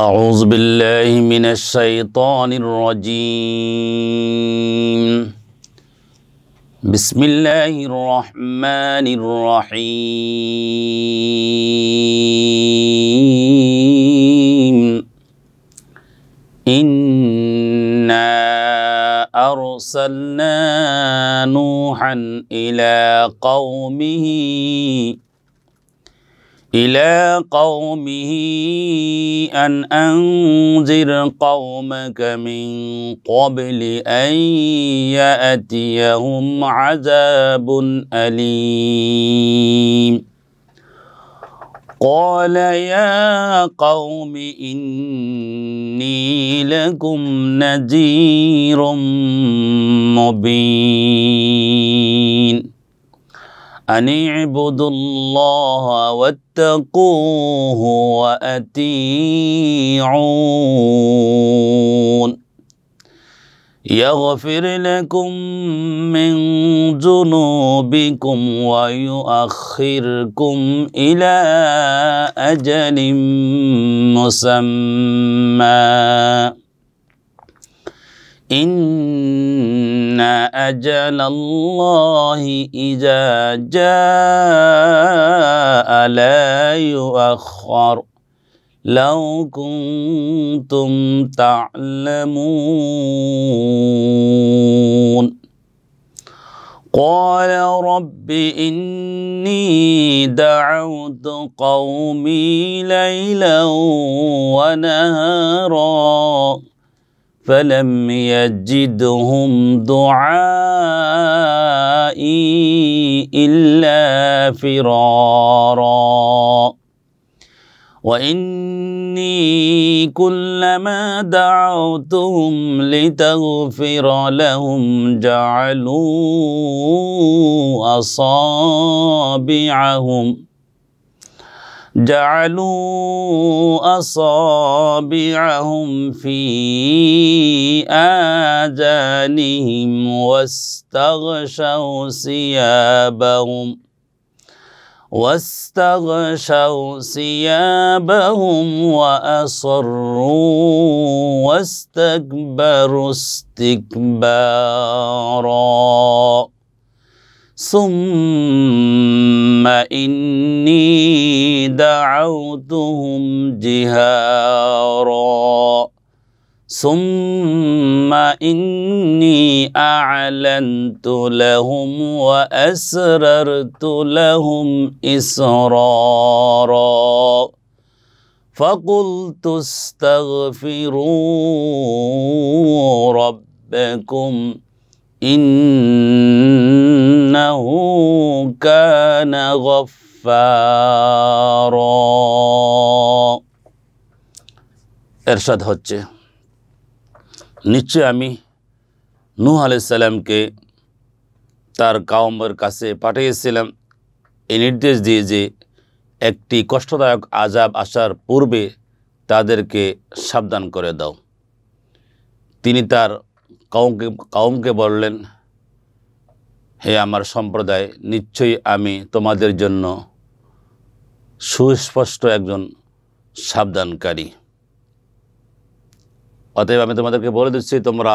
أعوذ بالله من الشيطان الرجيم بسم الله الرحمن الرحيم إنا أرسلنا نوحا إلى قومه إلى قومه أن أنذر قومك من قبل أن يأتيهم عذاب أليم قال يا قوم إني لكم نذير مبين أن اعبدوا الله واتقوه وأتيعون يغفر لكم من ذنوبكم ويؤخركم إلى أجل مسمى إن أجل الله إذا جاء لا يؤخر لو كنتم تعلمون قال رب إني دعوت قومي ليلا ونهارا فلم يجدهم دعائي إلا فرارا وإني كلما دعوتهم لتغفر لهم جعلوا أصابعهم جعلوا أصابعهم في آذانهم واستغشوا ثيابهم واستغشوا ثيابهم وأصروا واستكبروا استكبارا ثم إني دعوتهم جهارا ثم إني أعلنت لهم وأسررت لهم إسرارا فقلت استغفروا ربكم إنه كان غفارا এরশাদ হচ্ছে নিশ্চয় আমি নূহ সাল্লামকে তার কাউমের কাছে পাঠিয়েছিলাম এই নির্দেশ দিয়ে যে একটি কষ্টদায়ক আজাব আসার পূর্বে তাদেরকে সাবধান করে দাও তিনি তার কৌমকে কৌমকে বললেন হে আমার সম্প্রদায় নিশ্চয়ই আমি তোমাদের জন্য সুস্পষ্ট একজন সাবধানকারী অতএব আমি তোমাদেরকে বলে দিচ্ছি তোমরা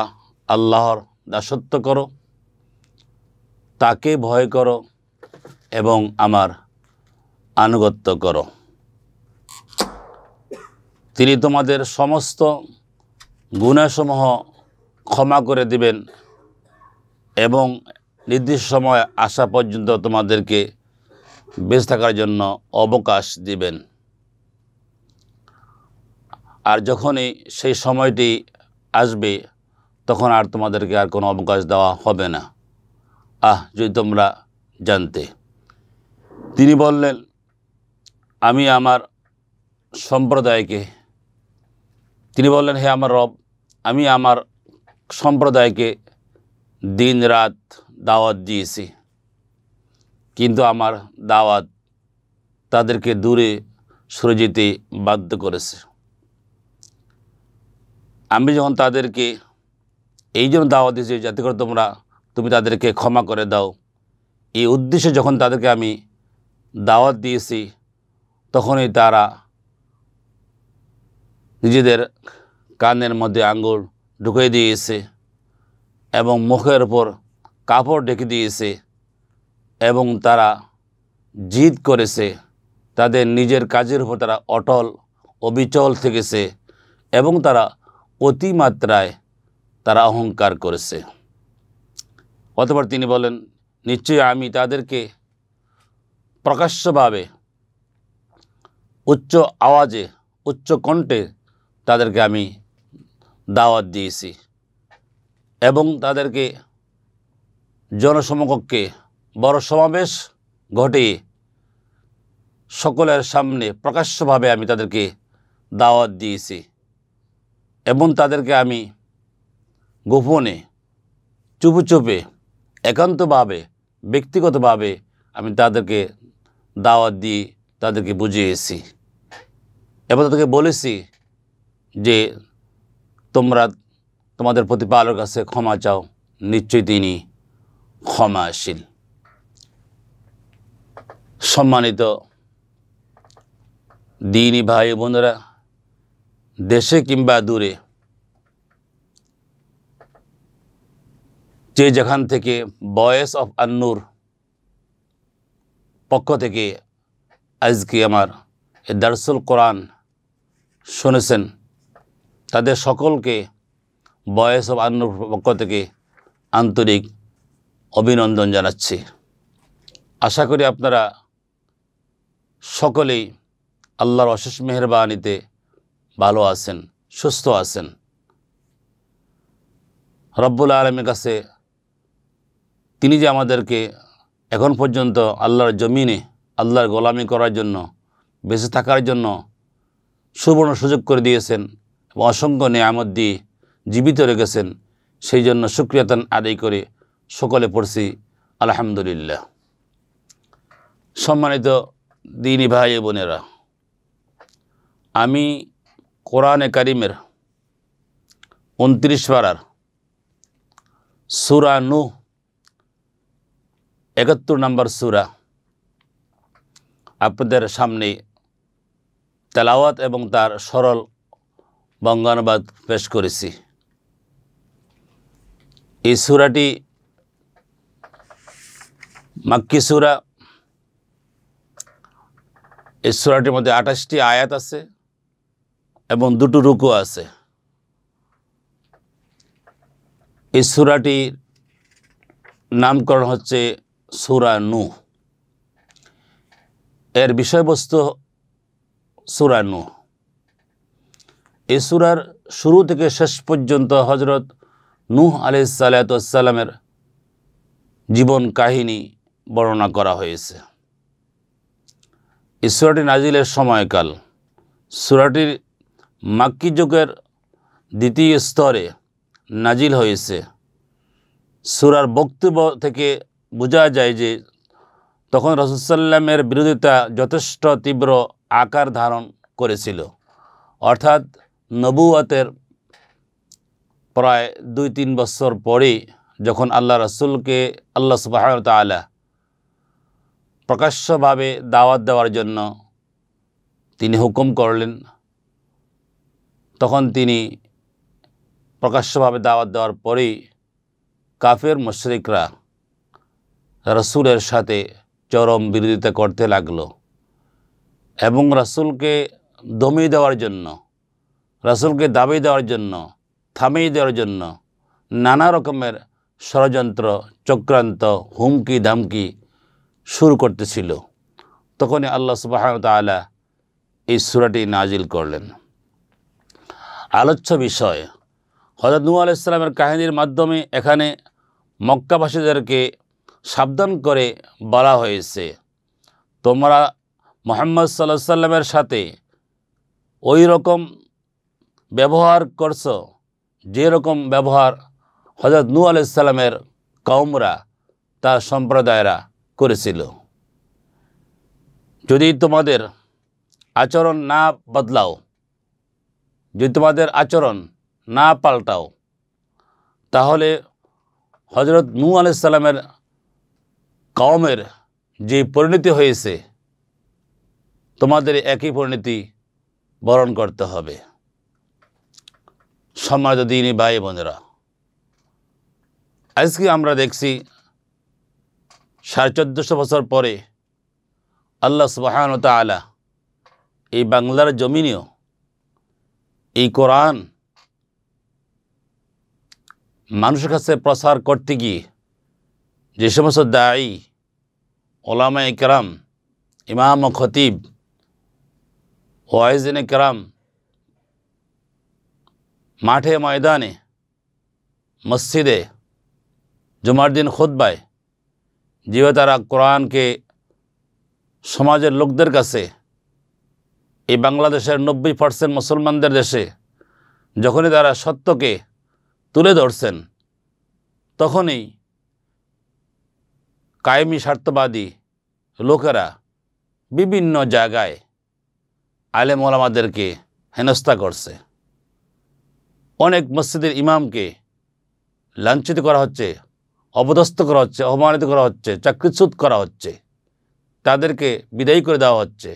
আল্লাহর দাসত্ব করো তাকে ভয় করো এবং আমার আনুগত্য করো তিনি তোমাদের সমস্ত গুণাসমূহ ক্ষমা করে দিবেন এবং নির্দিষ্ট সময় আসা পর্যন্ত তোমাদেরকে বেঁচে থাকার জন্য অবকাশ দিবেন আর যখনই সেই সময়টি আসবে তখন আর তোমাদেরকে আর কোনো অবকাশ দেওয়া হবে না আহ যদি তোমরা জানতে তিনি বললেন আমি আমার সম্প্রদায়কে তিনি বললেন হে আমার রব আমি আমার সম্প্রদায়কে দিন রাত দাওয়াত দিয়েছি কিন্তু আমার দাওয়াত তাদেরকে দূরে সরে যেতে বাধ্য করেছে আমি যখন তাদেরকে এই জন্য দাওয়াত দিয়েছি যাতে করে তোমরা তুমি তাদেরকে ক্ষমা করে দাও এই উদ্দেশ্যে যখন তাদেরকে আমি দাওয়াত দিয়েছি তখনই তারা নিজেদের কানের মধ্যে আঙুল ঢুকিয়ে দিয়েছে এবং মুখের ওপর কাপড় ডেকে দিয়েছে এবং তারা জিদ করেছে তাদের নিজের কাজের উপর তারা অটল অবিচল থেকেছে এবং তারা অতিমাত্রায় তারা অহংকার করেছে অতপর তিনি বলেন নিশ্চয়ই আমি তাদেরকে প্রকাশ্যভাবে উচ্চ আওয়াজে উচ্চ কণ্ঠে তাদেরকে আমি দাওয়াত দিয়েছি এবং তাদেরকে জনসমকক্ষে বড় সমাবেশ ঘটে সকলের সামনে প্রকাশ্যভাবে আমি তাদেরকে দাওয়াত দিয়েছি এবং তাদেরকে আমি গোপনে চুপে চুপে একান্তভাবে ব্যক্তিগতভাবে আমি তাদেরকে দাওয়াত দিয়ে তাদেরকে বুঝিয়েছি এবং তাদেরকে বলেছি যে তোমরা তোমাদের প্রতিপালের কাছে ক্ষমা চাও নিশ্চয়ই তিনি ক্ষমাশীল সম্মানিত দিনই ভাই বোনেরা দেশে কিংবা দূরে যে যেখান থেকে বয়েস অফ আন্নুর পক্ষ থেকে আজকে আমার এ দারসুল কোরআন শুনেছেন তাদের সকলকে বয়স অব আন্ন পক্ষ থেকে আন্তরিক অভিনন্দন জানাচ্ছি আশা করি আপনারা সকলেই আল্লাহর অশেষ মেহরবানিতে ভালো আছেন সুস্থ আছেন রব্বুল আলমের কাছে তিনি যে আমাদেরকে এখন পর্যন্ত আল্লাহর জমিনে আল্লাহর গোলামি করার জন্য বেঁচে থাকার জন্য সুবর্ণ সুযোগ করে দিয়েছেন অসংখ্য নেয়ামত দিয়ে জীবিত রেখেছেন সেই জন্য সুক্রিয়তান আদায় করে সকলে পড়ছি আলহামদুলিল্লাহ সম্মানিত দিনী ভাই বোনেরা আমি কোরআনে কারিমের উনত্রিশ পাড়ার সুরা নু একাত্তর নম্বর সুরা আপনাদের সামনে তেলাওয়াত এবং তার সরল বঙ্গানুবাদ পেশ করেছি এই সুরাটি মাক্কি সুরা এই সুরাটির মধ্যে আঠাশটি আয়াত আছে এবং দুটো রুকু আছে এই সুরাটির নামকরণ হচ্ছে সুরা নু এর বিষয়বস্তু সুরা নূহ এ সুরার শুরু থেকে শেষ পর্যন্ত হজরত নূহ আলি সালাতামের জীবন কাহিনী বর্ণনা করা হয়েছে এই সুরাটি নাজিলের সময়কাল সুরাটির মাক্কি যুগের দ্বিতীয় স্তরে নাজিল হয়েছে সুরার বক্তব্য থেকে বোঝা যায় যে তখন রসুলসাল্লামের বিরোধিতা যথেষ্ট তীব্র আকার ধারণ করেছিল অর্থাৎ নবুয়াতের প্রায় দুই তিন বছর পরে যখন আল্লাহ রসুলকে আল্লাহ সুবাহ তালা প্রকাশ্যভাবে দাওয়াত দেওয়ার জন্য তিনি হুকুম করলেন তখন তিনি প্রকাশ্যভাবে দাওয়াত দেওয়ার পরেই কাফের মুশরিকরা রসুলের সাথে চরম বিরোধিতা করতে লাগলো এবং রসুলকে দমিয়ে দেওয়ার জন্য রাসুলকে দাবি দেওয়ার জন্য থামিয়ে দেওয়ার জন্য নানা রকমের ষড়যন্ত্র চক্রান্ত হুমকি ধামকি শুরু করতেছিল তখনই আল্লাহ সুবাহতালা এই সুরাটি নাজিল করলেন আলোচ্য বিষয় হজরত নু ইসলামের কাহিনীর মাধ্যমে এখানে মক্কাবাসীদেরকে সাবধান করে বলা হয়েছে তোমরা মোহাম্মদ সাল্লা সাল্লামের সাথে ওই রকম ব্যবহার করছ যেরকম ব্যবহার হজরত নু আলাইসাল্লামের কওমরা তার সম্প্রদায়রা করেছিল যদি তোমাদের আচরণ না বদলাও যদি তোমাদের আচরণ না পাল্টাও তাহলে হজরত নু আলাইসাল্লামের কওমের যে পরিণতি হয়েছে তোমাদের একই পরিণতি বরণ করতে হবে সম্মানিত দিনী ভাই বোনেরা আজকে আমরা দেখছি সাড়ে চোদ্দশো বছর পরে আল্লাহ সুবাহানত আলা এই বাংলার জমিনেও এই কোরআন মানুষের কাছে প্রসার করতে গিয়ে যে সমস্ত দায়ী ওলামা ইকরাম ইমাম ও খতিব ওয়াইজিন ইকরাম মাঠে ময়দানে মসজিদে জুমার দিন খুদ্বায় যে তারা কোরআনকে সমাজের লোকদের কাছে এই বাংলাদেশের নব্বই পার্সেন্ট মুসলমানদের দেশে যখনই তারা সত্যকে তুলে ধরছেন তখনই কায়েমি স্বার্থবাদী লোকেরা বিভিন্ন জায়গায় আলেম ওলামাদেরকে হেনস্থা করছে অনেক মসজিদের ইমামকে লাঞ্ছিত করা হচ্ছে অবদস্ত করা হচ্ছে অপমানিত করা হচ্ছে চাকরিচ্যুত করা হচ্ছে তাদেরকে বিদায়ী করে দেওয়া হচ্ছে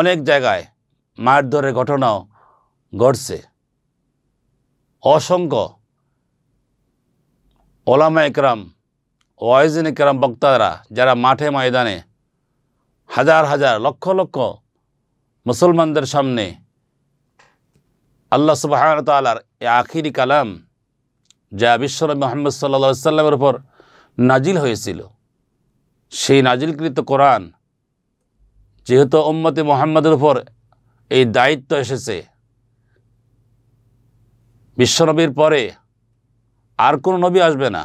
অনেক জায়গায় মারধরের ঘটনাও ঘটছে অসংখ্য ওলামা একরাম ওয়াইজিন একরাম বক্তারা যারা মাঠে ময়দানে হাজার হাজার লক্ষ লক্ষ মুসলমানদের সামনে আল্লাহ সুবাহ তালার এ আখিরি কালাম যা বিশ্বর মোহাম্মদ সাল্লা সাল্লামের উপর নাজিল হয়েছিল সেই নাজিলকৃত কোরআন যেহেতু ওম্মতে মোহাম্মদের উপর এই দায়িত্ব এসেছে বিশ্বনবীর পরে আর কোনো নবী আসবে না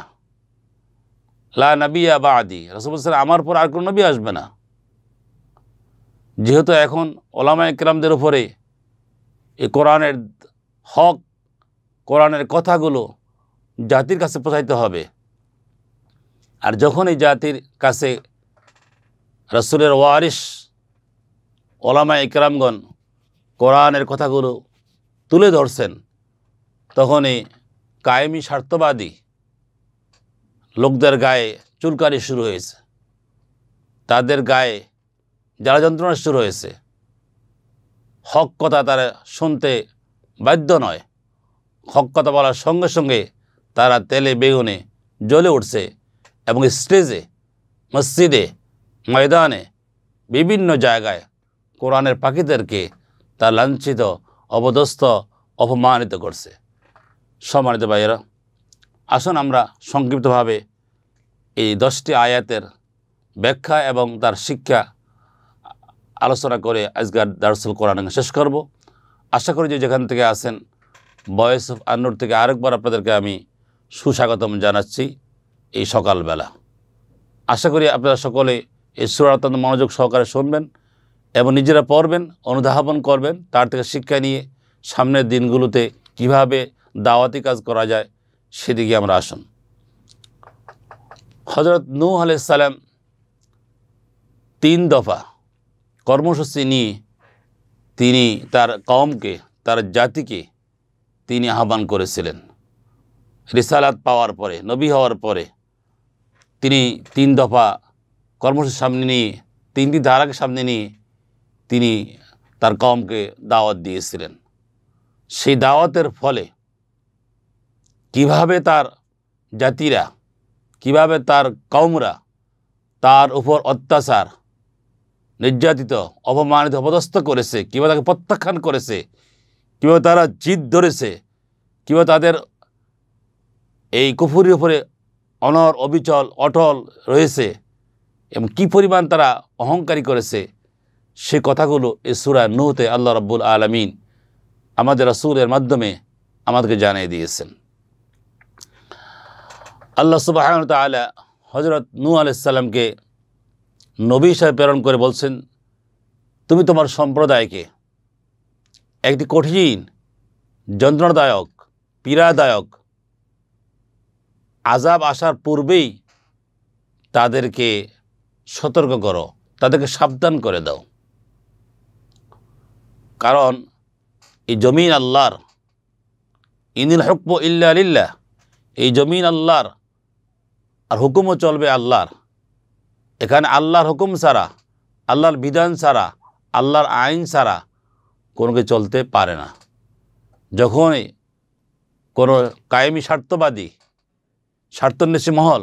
লা নবিয়া বা আদি রসবুল আমার পর আর কোনো নবী আসবে না যেহেতু এখন ওলামা ইকরামদের উপরে এই কোরআনের হক কোরআনের কথাগুলো জাতির কাছে প্রচারিত হবে আর যখন এই জাতির কাছে রসুলের ওয়ারিস ওলামা ইকরামগণ কোরআনের কথাগুলো তুলে ধরছেন তখনই কায়েমি স্বার্থবাদী লোকদের গায়ে চুলকারি শুরু হয়েছে তাদের গায়ে জ্বালা যন্ত্রণা শুরু হয়েছে হক কথা তারা শুনতে বাধ্য নয় হক কথা বলার সঙ্গে সঙ্গে তারা তেলে বেগুনে জ্বলে উঠছে এবং স্টেজে মসজিদে ময়দানে বিভিন্ন জায়গায় কোরআনের পাখিদেরকে তা লাঞ্ছিত অবদস্ত অপমানিত করছে সম্মানিত ভাইয়েরা আসুন আমরা সংক্ষিপ্তভাবে এই দশটি আয়াতের ব্যাখ্যা এবং তার শিক্ষা আলোচনা করে আজকের দার্সুল কোরআন শেষ করব আশা করি যে যেখান থেকে আসেন বয়েস অফ আন্নুর থেকে আরেকবার আপনাদেরকে আমি সুস্বাগতম জানাচ্ছি এই সকালবেলা আশা করি আপনারা সকলে এই সুরা অত্যন্ত মনোযোগ সহকারে শুনবেন এবং নিজেরা পড়বেন অনুধাবন করবেন তার থেকে শিক্ষা নিয়ে সামনের দিনগুলোতে কিভাবে দাওয়াতি কাজ করা যায় সেদিকে আমরা আসুন হজরত নূ আলাইসাল্লাম তিন দফা কর্মসূচি নিয়ে তিনি তার কমকে তার জাতিকে তিনি আহ্বান করেছিলেন রিসালাত পাওয়ার পরে নবী হওয়ার পরে তিনি তিন দফা কর্মসূচি সামনে নিয়ে তিনটি ধারাকে সামনে নিয়ে তিনি তার কমকে দাওয়াত দিয়েছিলেন সেই দাওয়াতের ফলে কিভাবে তার জাতিরা কিভাবে তার কমরা তার উপর অত্যাচার নির্যাতিত অপমানিত অপদস্থ করেছে কিংবা তাকে প্রত্যাখ্যান করেছে কিংবা তারা জিদ ধরেছে কিংবা তাদের এই কুফুরির উপরে অনর অবিচল অটল রয়েছে এবং কি পরিমাণ তারা অহংকারী করেছে সে কথাগুলো এ সুরা নুহতে আল্লাহ রব্বুল আলমিন আমাদের রাসুলের মাধ্যমে আমাদেরকে জানিয়ে দিয়েছেন আল্লাহ সুবাহ আলা হজরত নূ আলাইসাল্লামকে নবী হিসাবে প্রেরণ করে বলছেন তুমি তোমার সম্প্রদায়কে একটি কঠিন যন্ত্রণাদায়ক পীড়াদায়ক আজাব আসার পূর্বেই তাদেরকে সতর্ক করো তাদেরকে সাবধান করে দাও কারণ এই জমিন আল্লাহর ইনিল হকম ইল্লা আলিল্লা এই জমিন আল্লাহর আর হুকুমও চলবে আল্লাহর এখানে আল্লাহর হুকুম ছাড়া আল্লাহর বিধান ছাড়া আল্লাহর আইন ছাড়া কোনোকে চলতে পারে না যখন কোনো কায়েমি স্বার্থবাদী স্বার্থন্বেষী মহল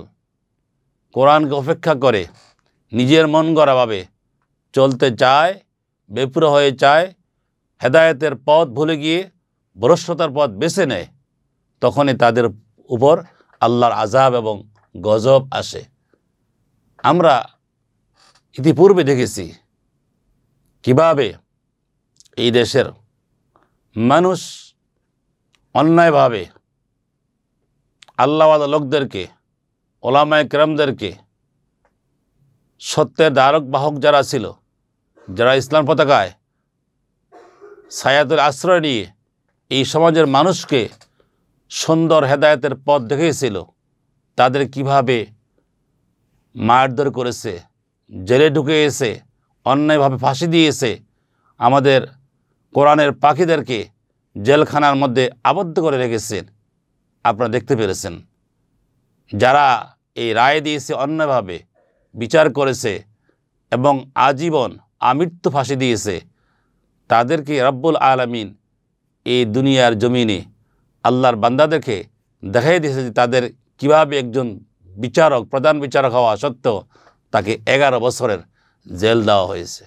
কোরআনকে অপেক্ষা করে নিজের মন গড়াভাবে চলতে চায় বেপুর হয়ে চায় হেদায়তের পথ ভুলে গিয়ে বরস্বতার পথ বেছে নেয় তখনই তাদের উপর আল্লাহর আজাব এবং গজব আসে আমরা ইতিপূর্বে দেখেছি কিভাবে এই দেশের মানুষ অন্যায়ভাবে আল্লাহওয়ালা লোকদেরকে ওলামায় ক্রমদেরকে সত্যের দ্বারক বাহক যারা ছিল যারা ইসলাম পতাকায় সায়াতের আশ্রয় নিয়ে এই সমাজের মানুষকে সুন্দর হেদায়তের পথ দেখিয়েছিল তাদের কিভাবে মারধর করেছে জেলে ঢুকে এসে অন্যায়ভাবে ফাঁসি দিয়েছে আমাদের কোরআনের পাখিদেরকে জেলখানার মধ্যে আবদ্ধ করে রেখেছেন আপনারা দেখতে পেরেছেন যারা এই রায় দিয়েছে অন্যভাবে বিচার করেছে এবং আজীবন আমৃত্যু ফাঁসি দিয়েছে তাদেরকে রব্বুল আলমিন এই দুনিয়ার জমিনে আল্লাহর বান্দাদেরকে দেখাই দিয়েছে যে তাদের কীভাবে একজন বিচারক প্রধান বিচারক হওয়া সত্ত্বেও তাকে এগারো বছরের জেল দেওয়া হয়েছে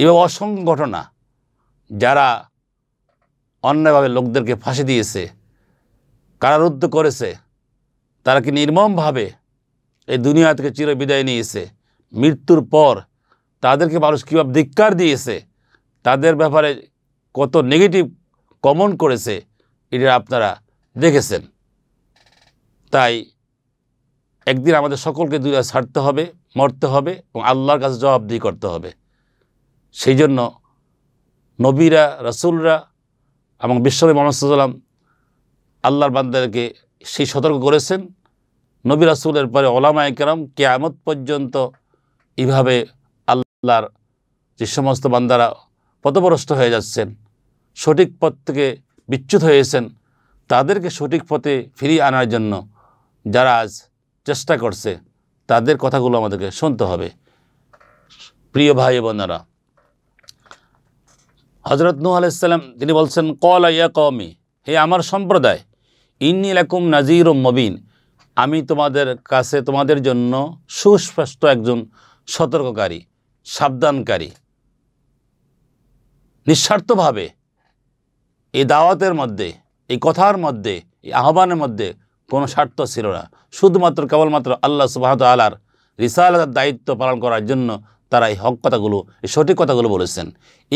এভাবে অসংখ্য ঘটনা যারা অন্যায়ভাবে লোকদেরকে ফাঁসি দিয়েছে কারারুদ্ধ করেছে তারা কি নির্মমভাবে এই দুনিয়া থেকে চির বিদায় নিয়েছে মৃত্যুর পর তাদেরকে মানুষ কীভাবে ধিক্কার দিয়েছে তাদের ব্যাপারে কত নেগেটিভ কমন করেছে এটা আপনারা দেখেছেন তাই একদিন আমাদের সকলকে দুনিয়া ছাড়তে হবে মরতে হবে এবং আল্লাহর কাছে জবাবদিহি করতে হবে সেই জন্য নবীরা রসুলরা এবং বিশ্বনবী মোহাম্মদাম আল্লাহর বান্দাদেরকে সেই সতর্ক করেছেন নবী রাসুলের পরে ওলামায় কেরাম কেয়ামত পর্যন্ত এইভাবে আল্লাহর যে সমস্ত বান্দারা পথপরস্ত হয়ে যাচ্ছেন সঠিক পথ থেকে বিচ্যুত হয়েছেন তাদেরকে সঠিক পথে ফিরিয়ে আনার জন্য যারা আজ চেষ্টা করছে তাদের কথাগুলো আমাদেরকে শুনতে হবে প্রিয় ভাই বোনেরা হজরত নূ আলাইসাল্লাম তিনি বলছেন কল আয়া কমি হে আমার সম্প্রদায় ইন্নি লাকুম নাজির মবিন আমি তোমাদের কাছে তোমাদের জন্য সুস্পষ্ট একজন সতর্ককারী সাবধানকারী নিঃস্বার্থভাবে এই দাওয়াতের মধ্যে এই কথার মধ্যে এই আহ্বানের মধ্যে কোনো স্বার্থ ছিল না শুধুমাত্র কেবলমাত্র আল্লাহ সুবাহত আলার রিসালার দায়িত্ব পালন করার জন্য তারা এই হক কথাগুলো এই সঠিক কথাগুলো বলেছেন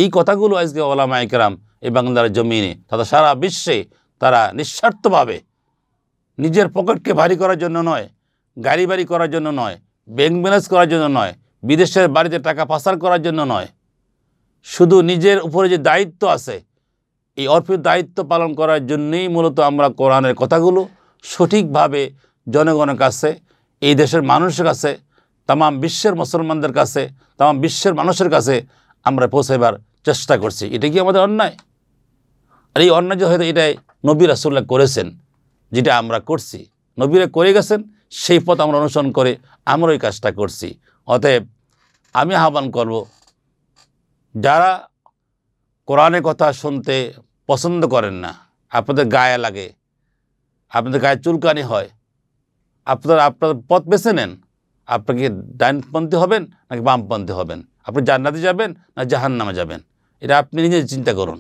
এই কথাগুলো আজকে ওলামা একরাম এই বাংলার জমিনে তথা সারা বিশ্বে তারা নিঃস্বার্থভাবে নিজের পকেটকে ভারী করার জন্য নয় গাড়ি বাড়ি করার জন্য নয় ব্যাংক ব্যালেন্স করার জন্য নয় বিদেশের বাড়িতে টাকা পাচার করার জন্য নয় শুধু নিজের উপরে যে দায়িত্ব আছে এই অর্পিত দায়িত্ব পালন করার জন্যেই মূলত আমরা কোরআনের কথাগুলো সঠিকভাবে জনগণের কাছে এই দেশের মানুষের কাছে তাম বিশ্বের মুসলমানদের কাছে তাম বিশ্বের মানুষের কাছে আমরা পৌঁছাইবার চেষ্টা করছি এটা কি আমাদের অন্যায় আর এই অন্যায় যে হয়তো এটাই নবী রাসুল্লাহ করেছেন যেটা আমরা করছি নবীরা করে গেছেন সেই পথ আমরা অনুসরণ করে আমরা ওই কাজটা করছি অতএব আমি আহ্বান করব যারা কোরআনের কথা শুনতে পছন্দ করেন না আপনাদের গায়ে লাগে আপনাদের গায়ে চুলকানি হয় আপনারা আপনার পথ বেছে নেন আপনাকে ডাইনপন্থী হবেন নাকি বামপন্থী হবেন আপনি জান্নাতে যাবেন না জাহান নামে যাবেন এটা আপনি নিজে চিন্তা করুন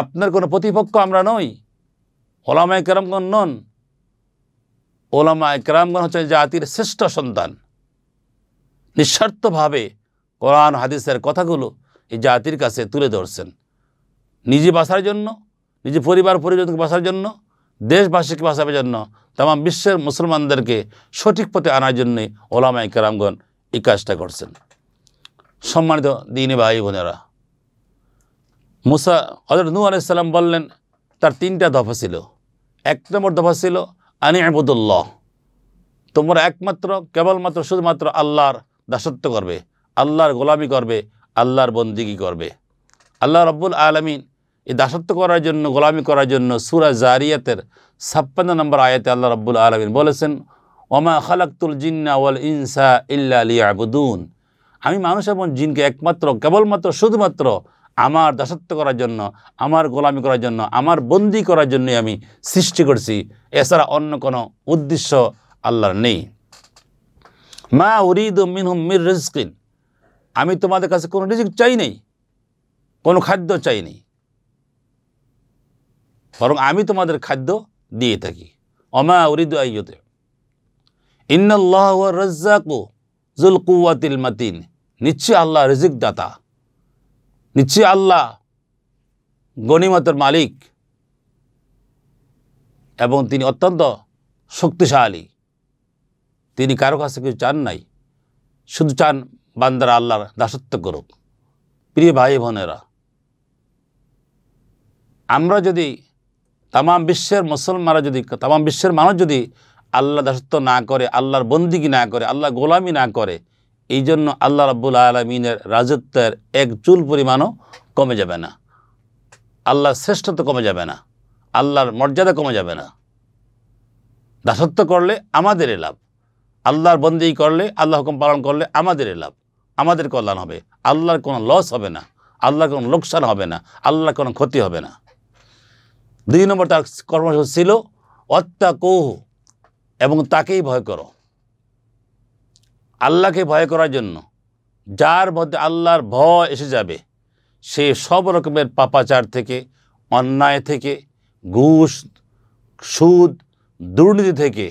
আপনার কোনো প্রতিপক্ষ আমরা নই ওলামা একরামগণ নন ওলামা একরামগণ হচ্ছে জাতির শ্রেষ্ঠ সন্তান নিঃস্বার্থভাবে কোরআন হাদিসের কথাগুলো এই জাতির কাছে তুলে ধরছেন নিজে বাসার জন্য নিজের পরিবার পরিজনকে বাঁচার জন্য দেশবাসীকে বাঁচাবার জন্য তাম বিশ্বের মুসলমানদেরকে সঠিক পথে আনার জন্যে ওলামাই কেরামগণ এই কাজটা করছেন সম্মানিত দিনে ভাই বোনেরা মুসা হজরত নু আলাইসাল্লাম বললেন তার তিনটা দফা ছিল এক নম্বর দফা ছিল আনি আবুদুল্লাহ তোমরা একমাত্র কেবলমাত্র শুধুমাত্র আল্লাহর দাসত্ব করবে আল্লাহর গোলামি করবে আল্লাহর বন্দিগি করবে আল্লাহ রব্বুল আলমিন এই দাসত্ব করার জন্য গোলামি করার জন্য সুরা জারিয়াতের ছাপ্পান্ন নম্বর আয়াতে আল্লাহ রব্বুল আলমিন বলেছেন ওমা খালাক্তুল জিন্নাওয়াল ইনসা ইল্লা আমি মানুষ এবং জিনকে একমাত্র কেবলমাত্র শুধুমাত্র আমার দাসত্ব করার জন্য আমার গোলামি করার জন্য আমার বন্দি করার জন্যই আমি সৃষ্টি করছি এছাড়া অন্য কোনো উদ্দেশ্য আল্লাহর নেই মা উরিদ মিনহুম মির রিজকিন আমি তোমাদের কাছে কোনো রিজিক চাই নেই কোনো খাদ্য চাই নেই বরং আমি তোমাদের খাদ্য দিয়ে থাকি অমা উরিদ আইয়তে ইন্নআল্লাহ রাজ্জাকু জুল কুয়াতিল মাতিন নিশ্চয় আল্লাহ রিজিক দাতা নিশ্চয় আল্লাহ গণিমতের মালিক এবং তিনি অত্যন্ত শক্তিশালী তিনি কারো কাছে কিছু চান নাই শুধু চান বান্দারা আল্লাহর দাসত্ব করুক প্রিয় ভাই বোনেরা আমরা যদি তামাম বিশ্বের মুসলমানরা যদি তামাম বিশ্বের মানুষ যদি আল্লাহ দাসত্ব না করে আল্লাহর বন্দিগি না করে আল্লাহ গোলামি না করে এই জন্য আল্লাহ রাব্বুল আলমিনের রাজত্বের এক চুল পরিমাণও কমে যাবে না আল্লাহর শ্রেষ্ঠত্ব কমে যাবে না আল্লাহর মর্যাদা কমে যাবে না দাসত্ব করলে আমাদের লাভ আল্লাহর বন্দি করলে আল্লাহ হুকুম পালন করলে আমাদের লাভ আমাদের কল্যাণ হবে আল্লাহর কোনো লস হবে না আল্লাহর কোনো লোকসান হবে না আল্লাহর কোনো ক্ষতি হবে না দুই নম্বর তার কর্মসূচি ছিল অত্যাকৌহ এবং তাকেই ভয় করো আল্লাহকে ভয় করার জন্য যার মধ্যে আল্লাহর ভয় এসে যাবে সে সব রকমের পাপাচার থেকে অন্যায় থেকে ঘুষ সুদ দুর্নীতি থেকে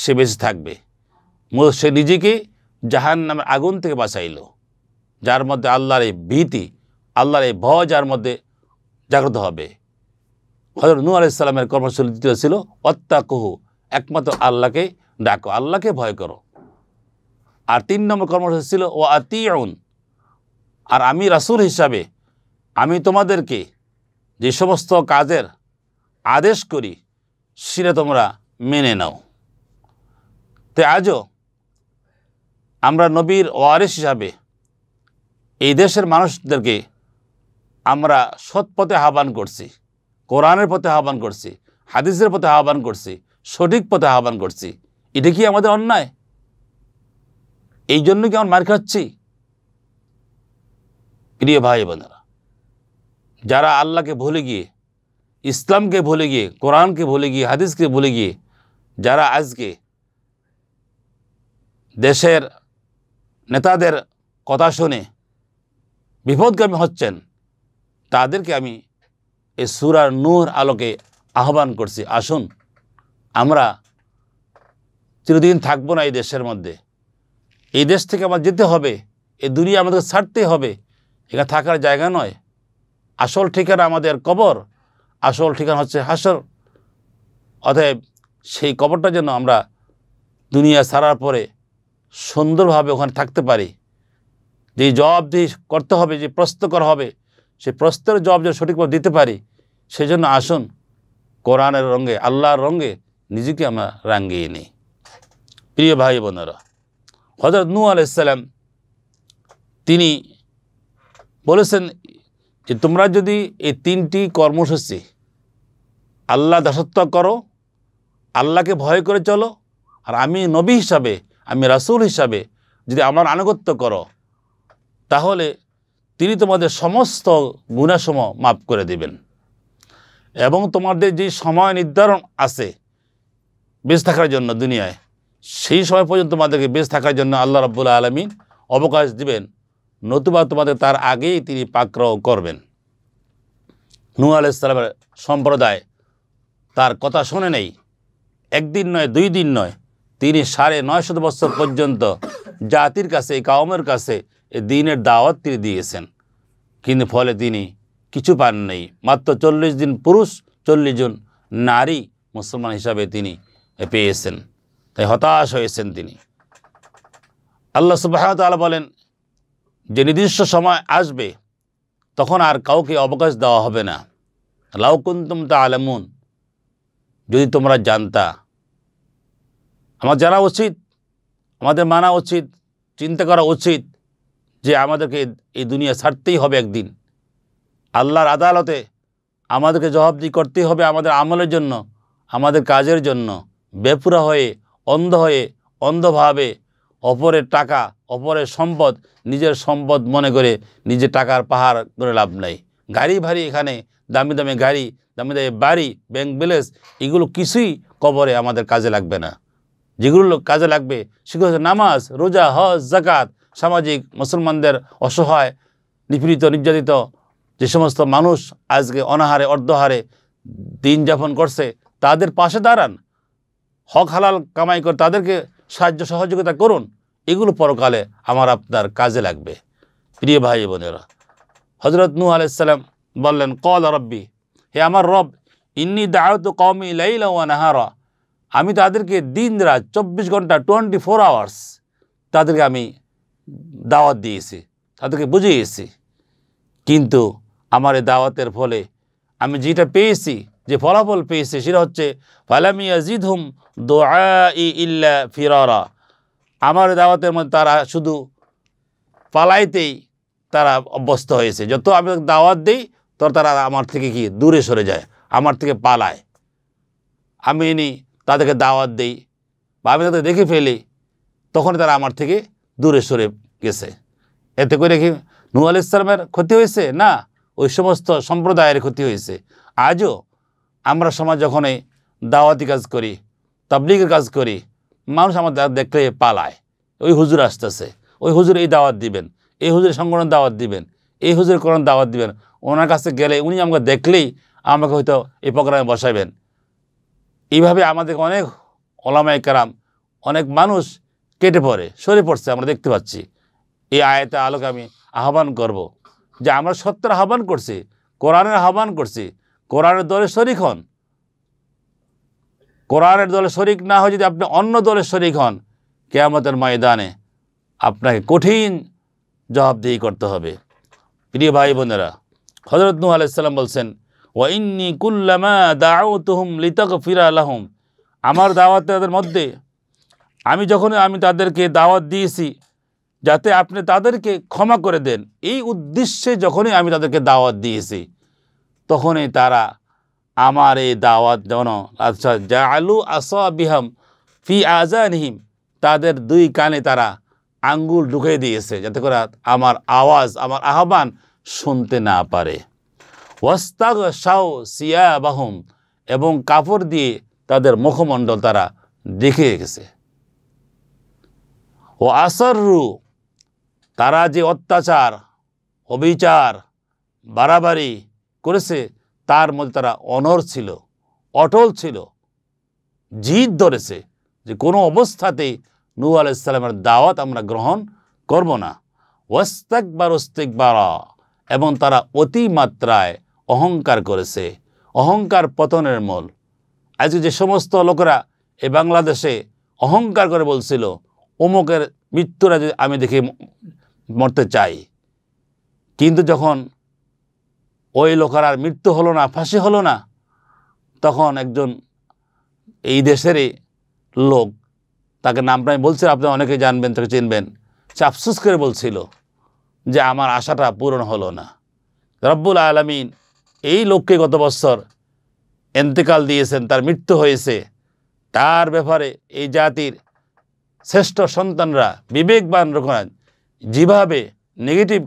সে বেঁচে থাকবে সে নিজেকে জাহান নামের আগুন থেকে বাঁচাইল যার মধ্যে আল্লাহর এই ভীতি আল্লাহর এই ভয় যার মধ্যে জাগ্রত হবে হজর নু আলাইসাল্লামের কর্মশৈলী দ্বিতীয় ছিল কহু একমাত্র আল্লাহকে ডাকো আল্লাহকে ভয় করো আর তিন নম্বর কর্মশৈলী ছিল ও আতি আর আমি রাসুল হিসাবে আমি তোমাদেরকে যে সমস্ত কাজের আদেশ করি সেটা তোমরা মেনে নাও তো আজও আমরা নবীর ওয়ারিস হিসাবে এই দেশের মানুষদেরকে আমরা সৎপথে আহ্বান করছি কোরআনের পথে আহ্বান করছি হাদিসের পথে আহ্বান করছি সঠিক পথে আহ্বান করছি এটা কি আমাদের অন্যায় এই জন্য কি আমার মার খাচ্ছি প্রিয় ভাই বোনেরা যারা আল্লাহকে ভুলে গিয়ে ইসলামকে ভুলে গিয়ে কোরআনকে ভুলে গিয়ে হাদিসকে ভুলে গিয়ে যারা আজকে দেশের নেতাদের কথা শুনে বিপদগামী হচ্ছেন তাদেরকে আমি এই সুরার নূর আলোকে আহ্বান করছি আসুন আমরা চিরদিন থাকবো না এই দেশের মধ্যে এই দেশ থেকে আমার যেতে হবে এই দুনিয়া আমাদেরকে ছাড়তে হবে এটা থাকার জায়গা নয় আসল ঠিকানা আমাদের কবর আসল ঠিকানা হচ্ছে হাসর অতএব সেই কবরটা যেন আমরা দুনিয়া ছাড়ার পরে সুন্দরভাবে ওখানে থাকতে পারি যে জবাব দিয়ে করতে হবে যে প্রশ্ন করা হবে সেই প্রশ্নের জবাব যেন সঠিকভাবে দিতে পারি সেজন্য আসুন কোরআনের রঙে আল্লাহর রঙে নিজেকে আমরা রাঙ্গিয়ে নিই প্রিয় ভাই বোনেরা হজরত নু আলাইসাল্লাম তিনি বলেছেন যে তোমরা যদি এই তিনটি কর্মসূচি আল্লাহ দাসত্ব করো আল্লাহকে ভয় করে চলো আর আমি নবী হিসাবে আমি রাসুল হিসাবে যদি আমার আনুগত্য করো তাহলে তিনি তোমাদের সমস্ত গুণাসম মাফ করে দেবেন এবং তোমাদের যে সময় নির্ধারণ আছে বেঁচে থাকার জন্য দুনিয়ায় সেই সময় পর্যন্ত তোমাদেরকে বেঁচে থাকার জন্য আল্লাহ রব্বুল্লা আলমিন অবকাশ দিবেন নতুবা তোমাদের তার আগেই তিনি পাকড়াও করবেন নূ আলাইসালামের সম্প্রদায় তার কথা শুনে নেই একদিন নয় দুই দিন নয় তিনি সাড়ে নয় শত বছর পর্যন্ত জাতির কাছে এই কাউমের কাছে এই দিনের দাওয়াত তিনি দিয়েছেন কিন্তু ফলে তিনি কিছু পান নেই মাত্র চল্লিশ দিন পুরুষ চল্লিশ জন নারী মুসলমান হিসাবে তিনি পেয়েছেন তাই হতাশ হয়েছেন তিনি আল্লাহ সুবাহতালা বলেন যে নির্দিষ্ট সময় আসবে তখন আর কাউকে অবকাশ দেওয়া হবে না লাউকুন্তুম তা আলমুন যদি তোমরা জানতা আমার জানা উচিত আমাদের মানা উচিত চিন্তা করা উচিত যে আমাদেরকে এই দুনিয়া ছাড়তেই হবে একদিন আল্লাহর আদালতে আমাদেরকে জবাবদি করতে হবে আমাদের আমলের জন্য আমাদের কাজের জন্য বেপুরা হয়ে অন্ধ হয়ে অন্ধভাবে অপরের টাকা অপরের সম্পদ নিজের সম্পদ মনে করে নিজে টাকার পাহাড় করে লাভ নাই গাড়ি ভারী এখানে দামি দামি গাড়ি দামি দামি বাড়ি ব্যাংক ব্যালেন্স এগুলো কিছুই কবরে আমাদের কাজে লাগবে না যেগুলো কাজে লাগবে সেগুলো হচ্ছে নামাজ রোজা হজ জাকাত সামাজিক মুসলমানদের অসহায় নিপীড়িত নির্যাতিত যে সমস্ত মানুষ আজকে অনাহারে অর্ধহারে দিন যাপন করছে তাদের পাশে দাঁড়ান হক হালাল কামাই করে তাদেরকে সাহায্য সহযোগিতা করুন এগুলো পরকালে আমার আপনার কাজে লাগবে প্রিয় ভাই বোনেরা হজরত নু আলাইসাল্লাম বললেন কল রব্বি হে আমার রব ইন্নি দায়ত কমি লাইলা নাহারা আমি তাদেরকে দিন রাত চব্বিশ ঘন্টা টোয়েন্টি ফোর আওয়ার্স তাদেরকে আমি দাওয়াত দিয়েছি তাদেরকে বুঝিয়েছি কিন্তু আমার এই দাওয়াতের ফলে আমি যেটা পেয়েছি যে ফলাফল পেয়েছি সেটা হচ্ছে ফালামিয়া জিদহুম দোয়া ইল্লা ফিরারা আমার দাওয়াতের মধ্যে তারা শুধু পালাইতেই তারা অভ্যস্ত হয়েছে যত আমি দাওয়াত দিই তত তারা আমার থেকে কি দূরে সরে যায় আমার থেকে পালায় আমি এনি তাদেরকে দাওয়াত দিই বা আমি তাদের দেখে ফেলি তখন তারা আমার থেকে দূরে সরে গেছে এতে করে কি নু আল ইসলামের ক্ষতি হয়েছে না ওই সমস্ত সম্প্রদায়ের ক্ষতি হয়েছে আজও আমরা সমাজ যখন দাওয়াতি কাজ করি তাবলিগের কাজ করি মানুষ আমাদের দেখলে পালায় ওই হুজুর আসতেছে ওই হুজুর এই দাওয়াত দিবেন এই হুজুরের সংগঠন দাওয়াত দিবেন এই হুজুর কোন দাওয়াত দিবেন ওনার কাছে গেলে উনি আমাকে দেখলেই আমাকে হয়তো এই প্রোগ্রামে বসাবেন এইভাবে আমাদের অনেক অলামায় কারাম অনেক মানুষ কেটে পড়ে সরে পড়ছে আমরা দেখতে পাচ্ছি এই আয়তে আলোকে আমি আহ্বান করব যে আমরা সত্যের আহ্বান করছি কোরআনের আহ্বান করছি কোরআনের দলে শরিক হন কোরআনের দলে শরিক না হয় যদি আপনি অন্য দলের শরিক হন কেয়ামতের ময়দানে আপনাকে কঠিন জবাবদিহি করতে হবে প্রিয় ভাই বোনেরা হজরত নূ আলাইসাল্লাম বলছেন ওয়াইন্নি কুল্লামা দাউতুহুম লিতাক ফিরা আলাহম আমার দাওয়াত তাদের মধ্যে আমি যখন আমি তাদেরকে দাওয়াত দিয়েছি যাতে আপনি তাদেরকে ক্ষমা করে দেন এই উদ্দেশ্যে যখনই আমি তাদেরকে দাওয়াত দিয়েছি তখনই তারা আমার এই দাওয়াত যেন আচ্ছা যা আলু আসাবিহাম ফি আজানহিম তাদের দুই কানে তারা আঙ্গুল ঢুকে দিয়েছে যাতে করে আমার আওয়াজ আমার আহ্বান শুনতে না পারে ওয়াস্তাগ শাও সিয়া বাহুম এবং কাপড় দিয়ে তাদের মুখমণ্ডল তারা দেখে গেছে ও আসর রু তারা যে অত্যাচার অবিচার বাড়াবাড়ি করেছে তার মধ্যে তারা অনর ছিল অটল ছিল জিদ ধরেছে যে কোনো অবস্থাতেই নূ আলাইসাল্লামের দাওয়াত আমরা গ্রহণ করব না ওয়াস্তাকবার ওস্তেকবারা এবং তারা অতিমাত্রায় অহংকার করেছে অহংকার পতনের মূল আজকে যে সমস্ত লোকেরা এ বাংলাদেশে অহংকার করে বলছিল অমুকের মৃত্যুরা যদি আমি দেখি মরতে চাই কিন্তু যখন ওই লোকের আর মৃত্যু হলো না ফাঁসি হলো না তখন একজন এই দেশেরই লোক তাকে নাম প্রায় বলছি আপনি অনেকে জানবেন তাকে চিনবেন সে আফসুস করে বলছিল যে আমার আশাটা পূরণ হলো না রব্বুল আলমিন এই লোককে গত বছর এন্তেকাল দিয়েছেন তার মৃত্যু হয়েছে তার ব্যাপারে এই জাতির শ্রেষ্ঠ সন্তানরা বিবেকবান রকম যেভাবে নেগেটিভ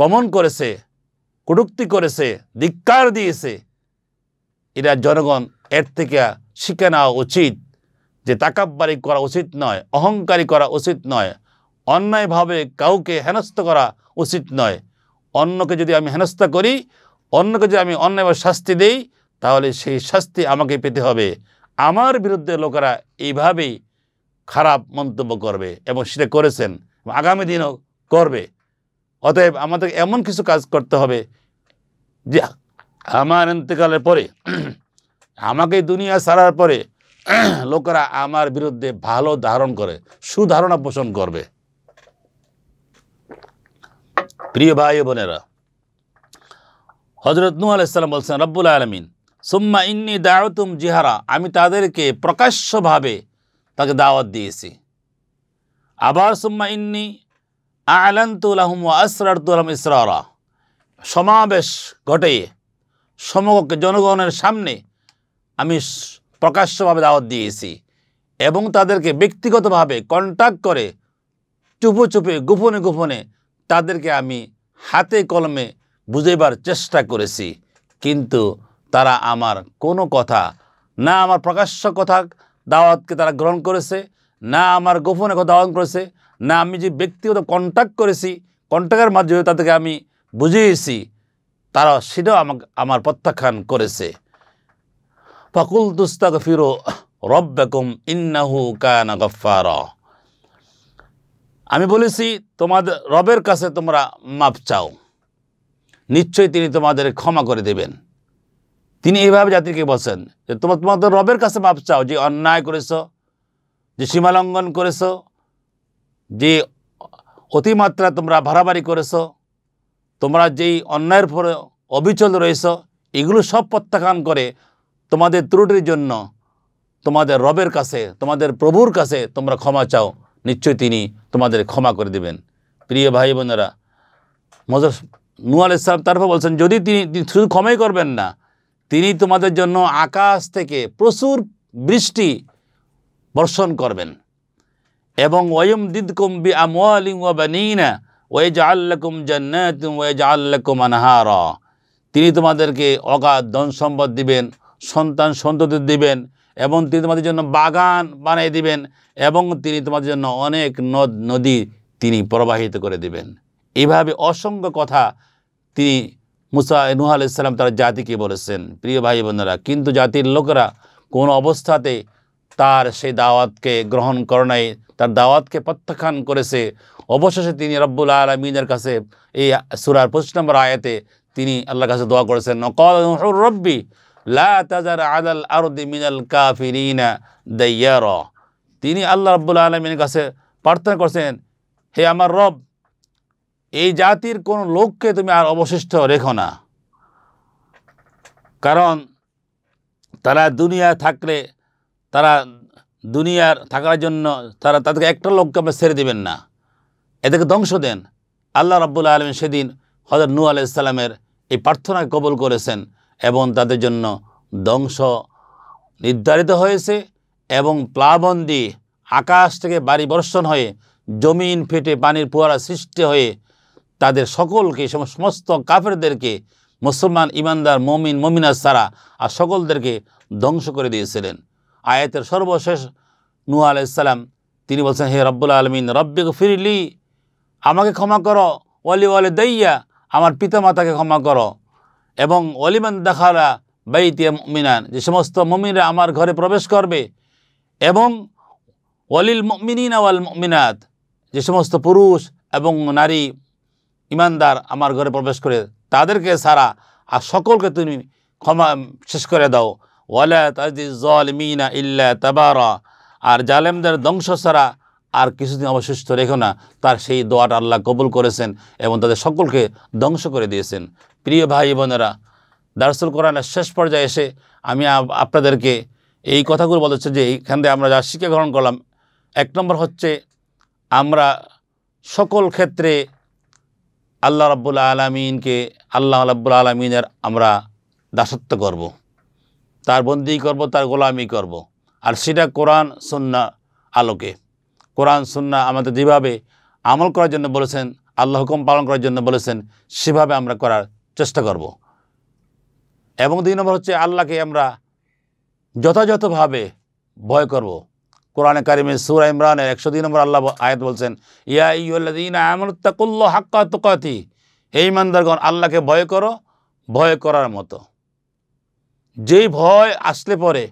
কমন করেছে কটুক্তি করেছে ধিক্কার দিয়েছে এটা জনগণ এর থেকে শিখে নেওয়া উচিত যে তাকাব্বারি করা উচিত নয় অহংকারী করা উচিত নয় অন্যায়ভাবে কাউকে হেনস্থ করা উচিত নয় অন্যকে যদি আমি হেনস্থা করি অন্যকে যদি আমি অন্যায়ভাবে শাস্তি দেই তাহলে সেই শাস্তি আমাকে পেতে হবে আমার বিরুদ্ধে লোকেরা এইভাবেই খারাপ মন্তব্য করবে এবং সেটা করেছেন আগামী দিনও করবে অতএব আমাদের এমন কিছু কাজ করতে হবে যে আমার এতেকালের পরে আমাকে দুনিয়া সারার পরে লোকেরা আমার বিরুদ্ধে ভালো ধারণ করে সুধারণা পোষণ করবে প্রিয় ভাই বোনেরা হজরত নু আলাইসাল্লাম বলছেন রব্বুল আলমিন সুম্মা ইন্নি দাওয়াতুম জিহারা আমি তাদেরকে প্রকাশ্যভাবে তাকে দাওয়াত দিয়েছি আবার সুম্মা ইন্নি আলান্তুলাহম আসরারতুলাম ইসরারা সমাবেশ ঘটে সমগ্র জনগণের সামনে আমি প্রকাশ্যভাবে দাওয়াত দিয়েছি এবং তাদেরকে ব্যক্তিগতভাবে কন্ট্যাক্ট করে চুপে চুপে গোপনে গোপনে তাদেরকে আমি হাতে কলমে বুঝেবার চেষ্টা করেছি কিন্তু তারা আমার কোনো কথা না আমার প্রকাশ্য কথা দাওয়াতকে তারা গ্রহণ করেছে না আমার গোপনে কথা আহ্বান করেছে না আমি যে ব্যক্তিগত কন্ট্যাক্ট করেছি কন্ট্যাক্টের মাধ্যমে তাদেরকে আমি বুঝিয়েছি তারা সেটাও আমাকে আমার প্রত্যাখ্যান করেছে ফকুল তুস্তাক ফিরো রব্বাকুম ইন্নাহু কানা গফার আমি বলেছি তোমাদের রবের কাছে তোমরা মাপ চাও নিশ্চয়ই তিনি তোমাদের ক্ষমা করে দেবেন তিনি এইভাবে জাতিকে বলছেন যে তোমার তোমাদের রবের কাছে মাপ চাও যে অন্যায় করেছ যে সীমালঙ্ঘন করেছ যে অতিমাত্রা তোমরা ভাড়াবাড়ি করেছ তোমরা যেই অন্যায়ের পরে অবিচল রয়েছ এগুলো সব প্রত্যাখ্যান করে তোমাদের ত্রুটির জন্য তোমাদের রবের কাছে তোমাদের প্রভুর কাছে তোমরা ক্ষমা চাও নিশ্চয়ই তিনি তোমাদের ক্ষমা করে দেবেন প্রিয় ভাই বোনেরা মজর নুয়াল ইসলাম তারপর বলছেন যদি তিনি শুধু ক্ষমাই করবেন না তিনি তোমাদের জন্য আকাশ থেকে প্রচুর বৃষ্টি বর্ষণ করবেন এবং ওয়ম দিদ কুম্বি আমি ওবানিনা ওয়েজ আল্লাকুম জন্নাত ওয়েজ আল্লাকুম আনহার তিনি তোমাদেরকে অগাধ ধন সম্পদ দিবেন সন্তান সন্ততি দিবেন এবং তিনি তোমাদের জন্য বাগান বানিয়ে দিবেন এবং তিনি তোমাদের জন্য অনেক নদ নদী তিনি প্রবাহিত করে দিবেন এভাবে অসংখ্য কথা তিনি মুসা নুহাল ইসলাম তার জাতিকে বলেছেন প্রিয় ভাই বোনেরা কিন্তু জাতির লোকেরা কোন অবস্থাতে তার সেই দাওয়াতকে গ্রহণ করে নাই তার দাওয়াতকে প্রত্যাখ্যান করেছে অবশেষে তিনি রব্বুল আলমিনের কাছে এই সুরার পঁচিশ নম্বর আয়াতে তিনি আল্লাহর কাছে দোয়া করেছেন নকল রব্বি আদাল মিনাল তিনি আল্লাহ রব্বুল আলমিনের কাছে প্রার্থনা করছেন হে আমার রব এই জাতির কোনো লোককে তুমি আর অবশিষ্ট রেখো না কারণ তারা দুনিয়া থাকলে তারা দুনিয়ার থাকার জন্য তারা তাদেরকে একটা লোককে আপনি ছেড়ে দেবেন না এদেরকে ধ্বংস দেন আল্লাহ রাব্বুল আলম সেদিন হজর নু ইসলামের এই প্রার্থনা কবল করেছেন এবং তাদের জন্য ধ্বংস নির্ধারিত হয়েছে এবং প্লাবন দিয়ে আকাশ থেকে বাড়ি বর্ষণ হয়ে জমিন ফেটে পানির পোয়ারা সৃষ্টি হয়ে তাদের সকলকে সমস্ত কাফেরদেরকে মুসলমান ইমানদার মমিন মমিনাজ সারা আর সকলদেরকে ধ্বংস করে দিয়েছিলেন আয়াতের সর্বশেষ নুয়া আলাইসালাম তিনি বলছেন হে রব্বুল আলমিন রব্বে ফিরিলি আমাকে ক্ষমা করো অলি ওয়ালে দইয়া আমার পিতামাতাকে ক্ষমা করো এবং অলিমান দেখালা বাইতিয়া মিনান যে সমস্ত মমিনরা আমার ঘরে প্রবেশ করবে এবং অলিল মিনিন ওয়াল মিনাত যে সমস্ত পুরুষ এবং নারী ইমানদার আমার ঘরে প্রবেশ করে তাদেরকে সারা আর সকলকে তুমি ক্ষমা শেষ করে দাও ওয়ালা তাজদি ইল্লা তাবারা আর জালেমদের ধ্বংস ছাড়া আর কিছুদিন অবশিষ্ট রেখো না তার সেই দোয়াটা আল্লাহ কবুল করেছেন এবং তাদের সকলকে ধ্বংস করে দিয়েছেন প্রিয় ভাই বোনেরা দারসুল কোরআনের শেষ পর্যায়ে এসে আমি আপনাদেরকে এই কথাগুলো বলেছি যে এইখান থেকে আমরা যা শিক্ষা গ্রহণ করলাম এক নম্বর হচ্ছে আমরা সকল ক্ষেত্রে আল্লাহ রাবুল আলমিনকে আল্লাহ রাবুল আলমিনের আমরা দাসত্ব করব। তার বন্দি করব তার গোলামি করব। আর সেটা কোরআন সন্না আলোকে কোরআন সন্না আমাদের যেভাবে আমল করার জন্য বলেছেন আল্লাহ হুকুম পালন করার জন্য বলেছেন সেভাবে আমরা করার চেষ্টা করব। এবং দুই নম্বর হচ্ছে আল্লাহকে আমরা যথাযথভাবে ভয় করব। কোরআনে কারিমে সুরা ইমরানের একশো দুই নম্বর আল্লাহ আয়াত বলছেন ইয়া ইউল্লাদিন আমলতাকুল্ল হাক্কা তুকাতি এই মান্দারগণ আল্লাহকে ভয় করো ভয় করার মতো যেই ভয় আসলে পরে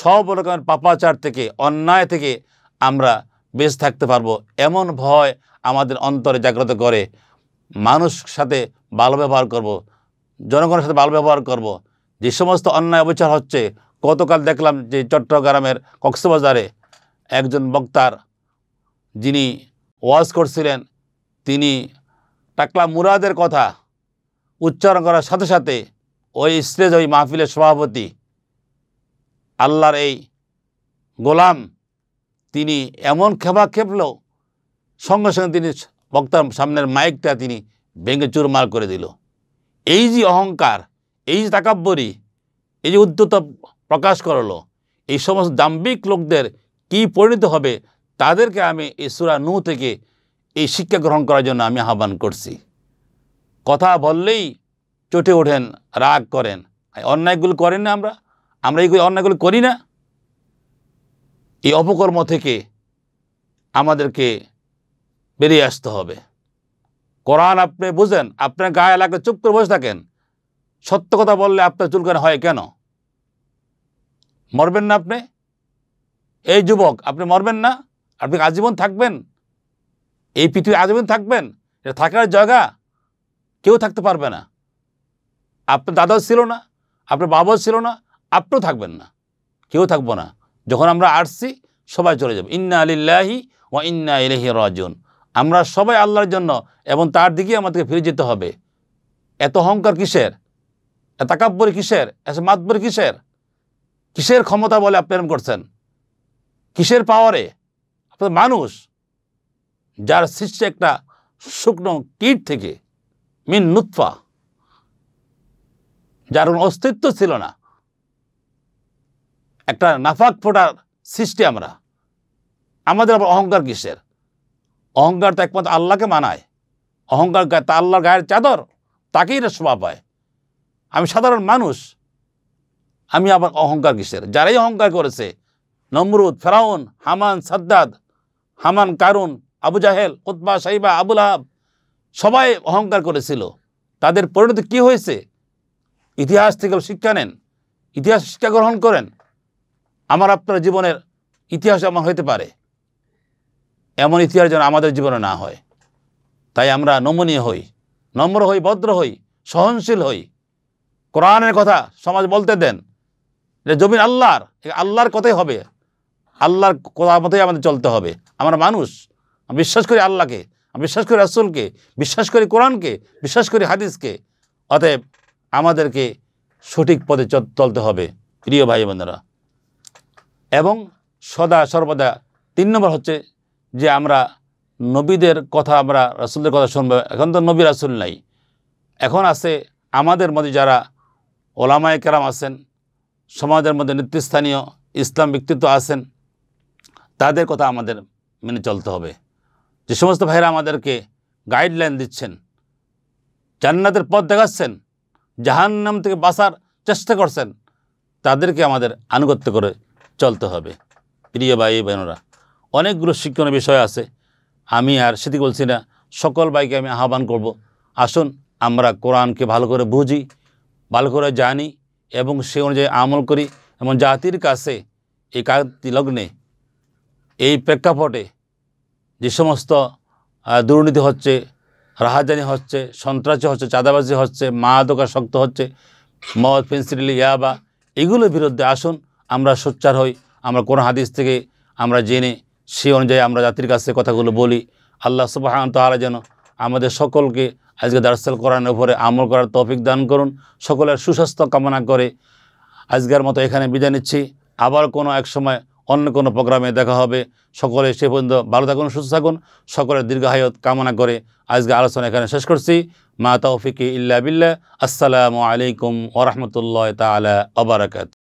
সব রকমের পাপাচার থেকে অন্যায় থেকে আমরা বেশ থাকতে পারবো এমন ভয় আমাদের অন্তরে জাগ্রত করে মানুষ সাথে ভালো ব্যবহার করব। জনগণের সাথে ভালো ব্যবহার করব। যে সমস্ত অন্যায় অবিচার হচ্ছে গতকাল দেখলাম যে চট্টগ্রামের কক্সবাজারে একজন বক্তার যিনি ওয়াজ করছিলেন তিনি টাকলা মুরাদের কথা উচ্চারণ করার সাথে সাথে ওই স্টেজ ওই মাহফিলের সভাপতি আল্লাহর এই গোলাম তিনি এমন খেপা খেপল সঙ্গে সঙ্গে তিনি বক্তার সামনের মাইকটা তিনি ভেঙে চুরমার করে দিল এই যে অহংকার এই যে তাকাব্যরি এই যে উদ্যুত প্রকাশ করলো এই সমস্ত দাম্ভিক লোকদের কি পরিণত হবে তাদেরকে আমি এই সুরা নু থেকে এই শিক্ষা গ্রহণ করার জন্য আমি আহ্বান করছি কথা বললেই চটে ওঠেন রাগ করেন অন্যায়গুলো করেন না আমরা আমরা এই অন্যায়গুলো করি না এই অপকর্ম থেকে আমাদেরকে বেরিয়ে আসতে হবে কোরআন আপনি বুঝেন আপনার গায়ে এলাকায় চুপ করে বসে থাকেন সত্য কথা বললে আপনার চুলকানি হয় কেন মরবেন না আপনি এই যুবক আপনি মরবেন না আপনি আজীবন থাকবেন এই পৃথিবী আজীবন থাকবেন এটা থাকার জায়গা কেউ থাকতে পারবে না আপনার দাদাও ছিল না আপনার বাবাও ছিল না আপনিও থাকবেন না কেউ থাকবো না যখন আমরা আসছি সবাই চলে যাব ইন্না আলিল্লাহি ও ইন্না ইলাহি রাজন আমরা সবাই আল্লাহর জন্য এবং তার দিকে আমাদেরকে ফিরে যেতে হবে এত অহংকার কিসের এত কাব্যর কিসের এত মাতবর কিসের কিসের ক্ষমতা বলে আপনি এরম করছেন কিসের পাওয়ারে আপনার মানুষ যার সৃষ্টি একটা শুকনো কীট থেকে মিন নুৎফা যার অস্তিত্ব ছিল না একটা নাফাক ফোটার সৃষ্টি আমরা আমাদের আবার অহংকার কিসের অহংকার তো একমাত্র আল্লাহকে মানায় অহংকার তা আল্লাহর গায়ের চাদর তাকেই স্বভাব হয় আমি সাধারণ মানুষ আমি আবার অহংকার কিসের যারাই অহংকার করেছে নমরুদ ফেরাউন হামান সাদ্দাদ হামান কারুন আবু জাহেল উতবা সাইবা আবুল আহাব সবাই অহংকার করেছিল তাদের পরিণতি কি হয়েছে ইতিহাস থেকে শিক্ষা নেন ইতিহাস শিক্ষা গ্রহণ করেন আমার আপনার জীবনের ইতিহাস এমন হতে পারে এমন ইতিহাস যেন আমাদের জীবনে না হয় তাই আমরা নমনীয় হই নম্র হই ভদ্র হই সহনশীল হই কোরআনের কথা সমাজ বলতে দেন যে জমিন আল্লাহর আল্লাহর কথাই হবে আল্লাহর কথা মতোই আমাদের চলতে হবে আমরা মানুষ আমি বিশ্বাস করি আল্লাহকে আমি বিশ্বাস করি রাসুলকে বিশ্বাস করি কোরআনকে বিশ্বাস করি হাদিসকে অতএব আমাদেরকে সঠিক পথে চলতে হবে প্রিয় ভাই বোনেরা এবং সদা সর্বদা তিন নম্বর হচ্ছে যে আমরা নবীদের কথা আমরা রাসুলদের কথা শুনবো এখন তো নবী রাসুল নাই এখন আছে আমাদের মধ্যে যারা ওলামায় কেরাম আছেন সমাজের মধ্যে নেতৃস্থানীয় ইসলাম ব্যক্তিত্ব আছেন তাদের কথা আমাদের মেনে চলতে হবে যে সমস্ত ভাইরা আমাদেরকে গাইডলাইন দিচ্ছেন জান্নাতের পথ দেখাচ্ছেন জাহান্নাম থেকে বাঁচার চেষ্টা করছেন তাদেরকে আমাদের আনুগত্য করে চলতে হবে প্রিয় ভাই বোনরা অনেকগুলো শিক্ষণীয় বিষয় আছে আমি আর সেটি বলছি না সকল ভাইকে আমি আহ্বান করব আসুন আমরা কোরআনকে ভালো করে বুঝি ভালো করে জানি এবং সে অনুযায়ী আমল করি এবং জাতির কাছে এই কাকতি লগ্নে এই প্রেক্ষাপটে যে সমস্ত দুর্নীতি হচ্ছে রাহাজানি হচ্ছে সন্ত্রাসী হচ্ছে চাঁদাবাজি হচ্ছে মাদকা শক্ত হচ্ছে মদ পেন্সিল ইয়াবা এগুলোর বিরুদ্ধে আসুন আমরা সোচ্চার হই আমরা কোন হাদিস থেকে আমরা জেনে সে অনুযায়ী আমরা জাতির কাছে কথাগুলো বলি আল্লাহ সুবাহান তাহারা যেন আমাদের সকলকে আজকে দার্সাল করার উপরে আমল করার তফিক দান করুন সকলের সুস্বাস্থ্য কামনা করে আজকের মতো এখানে বিদায় নিচ্ছি আবার কোনো এক সময় অন্য কোনো প্রোগ্রামে দেখা হবে সকলে সে পর্যন্ত ভালো থাকুন সুস্থ থাকুন সকলের দীর্ঘায়ত কামনা করে আজকে আলোচনা এখানে শেষ করছি মা তৌফিক ইল্লা বিল্লা আসসালামু আলাইকুম ওরহমতুল্লাহ তালা আবরাকাত